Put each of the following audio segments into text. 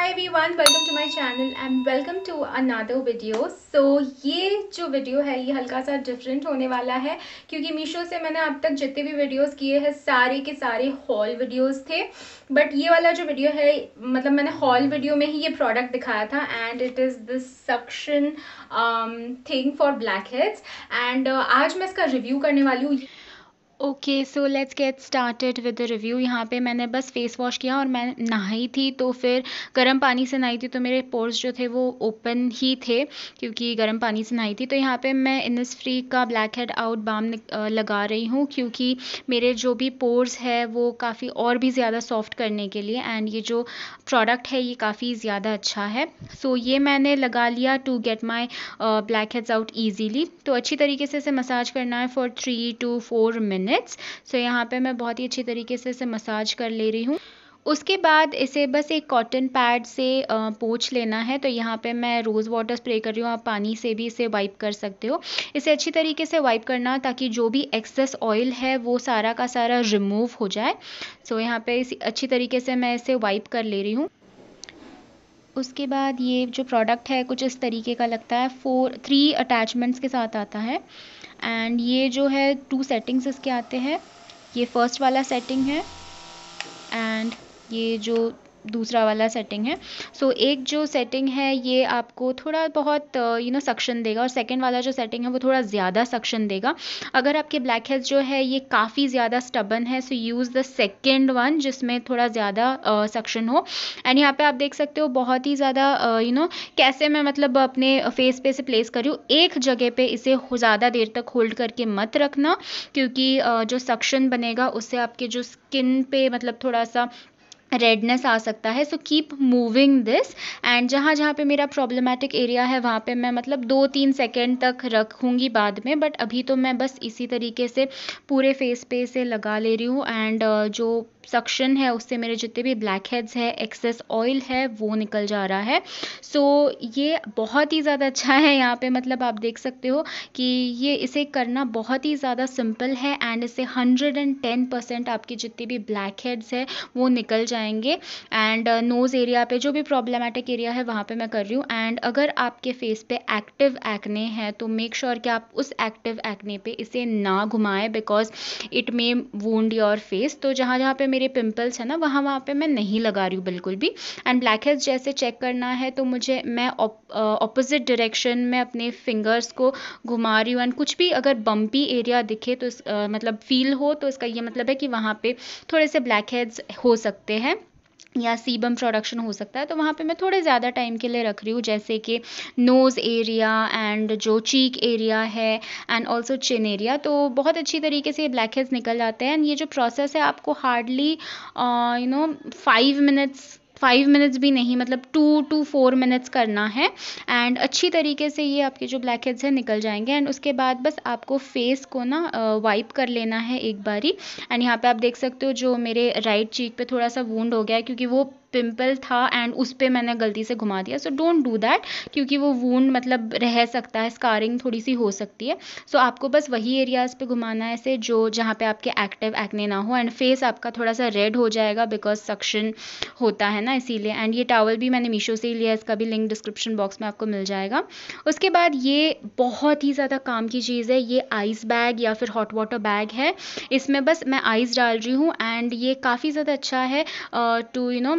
hi one welcome to my channel and welcome to another video so ये जो video है ये हल्का सा डिफरेंट होने वाला है क्योंकि मीशो से मैंने अब तक जितने भी वीडियोज़ किए हैं सारे के सारे हॉल वीडियोज़ थे बट ये वाला जो वीडियो है मतलब मैंने हॉल वीडियो में ही ये प्रोडक्ट दिखाया था and it is this suction thing for black heads and आज मैं इसका रिव्यू करने वाली हूँ okay so let's get started with the review यहाँ पे मैंने बस फेस वॉश किया और मैं नहाई थी तो फिर गर्म पानी से नहाई थी तो मेरे पोर्स जो थे वो ओपन ही थे क्योंकि गर्म पानी से नहाई थी तो यहाँ पे मैं इनस फ्री का ब्लैक हेड आउट बाम लगा रही हूँ क्योंकि मेरे जो भी पोर्स है वो काफ़ी और भी ज़्यादा सॉफ्ट करने के लिए एंड ये जो प्रोडक्ट है ये काफ़ी ज़्यादा अच्छा है सो so, ये मैंने लगा लिया to get my black heads out easily तो अच्छी तरीके से इसे मसाज करना है for three to four minute minutes so यहाँ पे मैं बहुत ही अच्छी तरीके से इसे मसाज कर ले रही हूँ उसके बाद इसे बस एक कॉटन पैड से पोछ लेना है तो यहाँ पे मैं रोज़ वाटर स्प्रे कर रही हूँ आप पानी से भी इसे वाइप कर सकते हो इसे अच्छी तरीके से वाइप करना ताकि जो भी एक्सेस ऑयल है वो सारा का सारा रिमूव हो जाए सो यहाँ पे इस अच्छी तरीके से मैं इसे वाइप कर ले रही हूँ उसके बाद ये जो प्रोडक्ट है कुछ इस तरीके का लगता है फोर थ्री अटैचमेंट्स के साथ आता है एंड ये जो है टू सेटिंग्स इसके आते हैं ये फर्स्ट वाला सेटिंग है एंड ये जो दूसरा वाला सेटिंग है सो so, एक जो सेटिंग है ये आपको थोड़ा बहुत यू नो सक्शन देगा और सेकेंड वाला जो सेटिंग है वो थोड़ा ज़्यादा सक्शन देगा अगर आपके ब्लैक हेड्स जो है ये काफ़ी ज़्यादा स्टबन है so use the second one जिसमें थोड़ा ज़्यादा सक्शन uh, हो एंड यहाँ पे आप देख सकते हो बहुत ही ज़्यादा यू uh, नो कैसे मैं मतलब अपने फेस पे से प्लेस करी एक जगह पर इसे ज़्यादा देर तक होल्ड करके मत रखना क्योंकि uh, जो सक्शन बनेगा उससे आपके जो स्किन पे मतलब थोड़ा सा रेडनेस आ सकता है so keep moving this and जहाँ जहाँ पे मेरा प्रॉब्लमेटिक एरिया है वहाँ पे मैं मतलब दो तीन सेकेंड तक रखूँगी बाद में बट अभी तो मैं बस इसी तरीके से पूरे फेस पे से लगा ले रही हूँ एंड uh, जो सक्शन है उससे मेरे जितने भी ब्लैक हेड्स है एक्सेस ऑयल है वो निकल जा रहा है सो so, ये बहुत ही ज़्यादा अच्छा है यहाँ पे मतलब आप देख सकते हो कि ये इसे करना बहुत ही ज़्यादा सिंपल है एंड इसे टेन परसेंट आपकी जितनी भी ब्लैक हेड्स है वो निकल जाए जाएंगे एंड नोज़ एरिया पे जो भी प्रॉब्लमेटिक एरिया है वहाँ पे मैं कर रही हूँ एंड अगर आपके फेस पे एक्टिव एक्ने हैं तो मेक श्योर sure कि आप उस एक्टिव एक्ने पे इसे ना घुमाएं because it may wound your face तो जहाँ जहाँ पे मेरे पिंपल्स हैं ना वहाँ वहाँ पे मैं नहीं लगा रही हूँ बिल्कुल भी एंड ब्लैक हेड्स जैसे चेक करना है तो मुझे मैं ऑपोजिट डायरेक्शन uh, में अपने फिंगर्स को घुमा रही हूँ एंड कुछ भी अगर बम्पी एरिया दिखे तो इस, आ, uh, मतलब फील हो तो इसका ये मतलब है कि वहाँ पे थोड़े से ब्लैक हेड्स हो सकते हैं या सीबम प्रोडक्शन हो सकता है तो वहाँ पे मैं थोड़े ज़्यादा टाइम के लिए रख रही हूँ जैसे कि नोज़ एरिया एंड जो चीक एरिया है एंड ऑल्सो चिन एरिया तो बहुत अच्छी तरीके से ये ब्लैक हेड्स निकल जाते हैं एंड ये जो प्रोसेस है आपको hardly you know five minutes five minutes भी नहीं मतलब टू टू फोर मिनट्स करना है एंड अच्छी तरीके से ये आपके जो ब्लैक हेड्स हैं निकल जाएंगे एंड उसके बाद बस आपको फेस को ना वाइप कर लेना है एक बारी एंड यहाँ पे आप देख सकते हो जो मेरे राइट चीक पे थोड़ा सा वूंड हो गया है क्योंकि वो पिम्पल था एंड उस पर मैंने गलती से घुमा दिया सो डोंट डू दैट क्योंकि वो वूंड मतलब रह सकता है स्कारिंग थोड़ी सी हो सकती है सो so, आपको बस वही एरियाज़ पे घुमाना है ऐसे जो जहाँ पे आपके एक्टिव एक्ने ना हो एंड फेस आपका थोड़ा सा रेड हो जाएगा बिकॉज सक्शन होता है ना इसीलिए एंड ये टावल भी मैंने मीशो से ही लिया इसका भी लिंक डिस्क्रिप्शन बॉक्स में आपको मिल जाएगा उसके बाद ये बहुत ही ज़्यादा काम की चीज़ है ये आइस बैग या फिर हॉट वाटर बैग है इसमें बस मैं आइस डाल रही हूँ एंड ये काफ़ी ज़्यादा अच्छा है to you know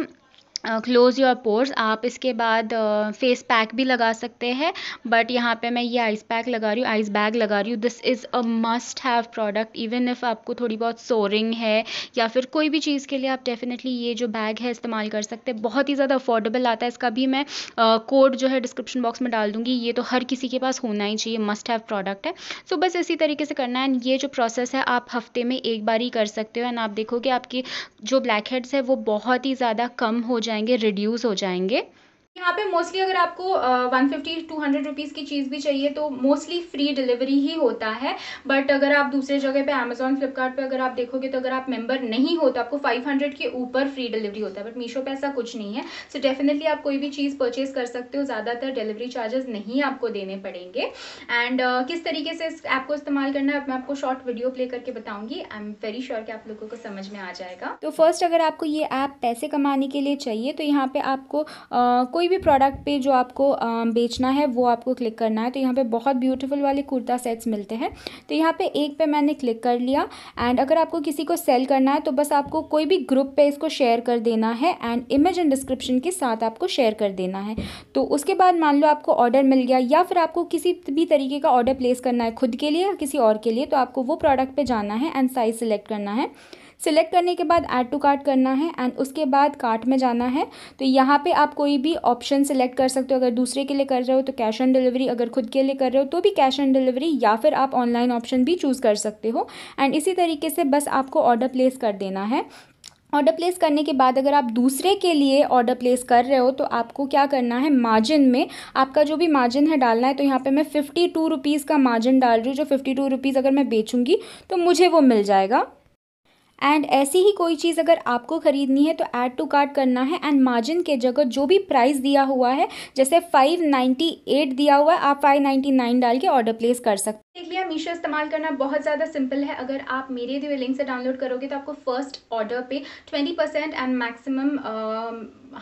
close your pores आप इसके बाद फेस पैक भी लगा सकते हैं बट यहाँ पे मैं ये आइस पैक लगा रही हूँ आइस बैग लगा रही हूँ this is a must have product even if आपको थोड़ी बहुत सोरिंग है या फिर कोई भी चीज़ के लिए आप डेफिनेटली ये जो बैग है इस्तेमाल कर सकते हैं बहुत ही ज़्यादा अफोर्डेबल आता है इसका भी मैं कोड uh, जो है डिस्क्रिप्शन बॉक्स में डाल दूँगी ये तो हर किसी के पास होना ही चाहिए मस्ट हैव प्रोडक्ट है सो so, बस इसी तरीके से करना है एंड ये जो प्रोसेस है आप हफ्ते में एक बार ही कर सकते हो एंड आप देखोगे आपकी जो ब्लैक हेड्स है वो बहुत ही ज़्यादा कम हो जाए जाएंगे रिड्यूस हो जाएंगे यहाँ पे मोस्टली अगर आपको one fifty to hundred rupees की चीज़ भी चाहिए तो मोस्टली फ्री डिलीवरी ही होता है बट अगर आप दूसरे जगह पे अमेजोन फ्लिपकार्ट अगर आप देखोगे तो अगर आप मेंबर नहीं हो तो आपको फाइव हंड्रेड के ऊपर फ्री डिलीवरी होता है बट मीशो पे ऐसा कुछ नहीं है सो so डेफिनेटली आप कोई भी चीज़ परचेज कर सकते हो ज़्यादातर डिलीवरी चार्जेस नहीं आपको देने पड़ेंगे एंड uh, किस तरीके से इस ऐप को इस्तेमाल करना है मैं आपको शॉर्ट वीडियो प्ले करके बताऊँगी आई एम वेरी श्योर कि आप लोगों को समझ में आ जाएगा तो फर्स्ट अगर आपको ये ऐप पैसे कमाने के लिए चाहिए तो यहाँ पर आपको uh, कोई भी प्रोडक्ट पे जो आपको बेचना है वो आपको क्लिक करना है तो यहाँ पे बहुत ब्यूटीफुल वाले कुर्ता सेट्स मिलते हैं तो यहाँ पे एक पे मैंने क्लिक कर लिया एंड अगर आपको किसी को सेल करना है तो बस आपको कोई भी ग्रुप पे इसको शेयर कर देना है एंड इमेज एंड डिस्क्रिप्शन के साथ आपको शेयर कर देना है तो उसके बाद मान लो आपको ऑर्डर मिल गया या फिर आपको किसी भी तरीके का ऑर्डर प्लेस करना है खुद के लिए या किसी और के लिए तो आपको वो प्रोडक्ट पर जाना है एंड साइज़ सेलेक्ट करना है सिलेक्ट करने के बाद ऐड टू कार्ट करना है एंड उसके बाद कार्ट में जाना है तो यहाँ पे आप कोई भी ऑप्शन सिलेक्ट कर सकते हो अगर दूसरे के लिए कर रहे हो तो कैश ऑन डिलीवरी अगर खुद के लिए कर रहे हो तो भी कैश ऑन डिलीवरी या फिर आप ऑनलाइन ऑप्शन भी चूज़ कर सकते हो एंड इसी तरीके से बस आपको ऑर्डर प्लेस कर देना है ऑर्डर प्लेस करने के बाद अगर आप दूसरे के लिए ऑर्डर प्लेस कर रहे हो तो आपको क्या करना है मार्जिन में आपका जो भी मार्जिन है डालना है तो यहाँ पे मैं फिफ्टी टू रुपीज़ का मार्जिन डाल रही हूँ जो फिफ्टी टू रुपीज़ अगर मैं बेचूँगी तो मुझे वो मिल जाएगा एंड ऐसी ही कोई चीज़ अगर आपको ख़रीदनी है तो ऐड टू कार्ट करना है एंड मार्जिन के जगह जो भी प्राइस दिया हुआ है जैसे 598 दिया हुआ है आप 599 डाल के ऑर्डर प्लेस कर सकते हैं देख लिया मीशो इस्तेमाल करना बहुत ज़्यादा सिंपल है अगर आप मेरे दिए लिंक से डाउनलोड करोगे तो आपको फर्स्ट ऑर्डर पे 20% एंड मैक्सिमम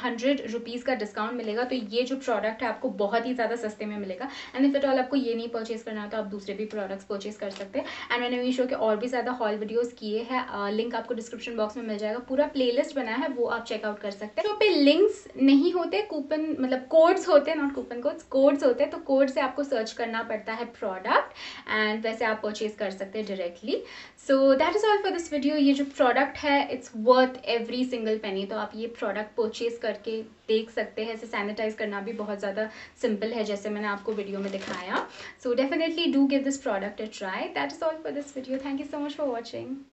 हंड्रेड रुपीज़ का डिस्काउंट मिलेगा तो ये जो प्रोडक्ट है आपको बहुत ही ज़्यादा सस्ते में मिलेगा एंड इफ एट ऑल आपको ये नहीं परचेज़ करना तो आप दूसरे भी प्रोडक्ट्स परचेज़ कर सकते हैं एंड मैंने मीशो के और भी ज़्यादा हॉल वीडियोज़ किए हैं लिंक आपको डिस्क्रिप्शन बॉक्स में मिल जाएगा पूरा लिस्ट बना है वो आप चेकआउट कर सकते हैं तो पे लिंक्स नहीं होते कूपन मतलब कोड्स होते हैं नॉट कूपन कोड्स कोड्स होते हैं तो कोड से आपको सर्च करना पड़ता है प्रोडक्ट एंड वैसे आप परचेज़ कर सकते हैं directly so that is all for this video ये जो प्रोडक्ट है it's worth every single penny तो आप ये प्रोडक्ट परचेज़ करके देख सकते हैं इसे सैनिटाइज करना भी बहुत ज़्यादा सिंपल है जैसे मैंने आपको वीडियो में दिखाया so definitely do give this product a try that is all for this video thank you so much for watching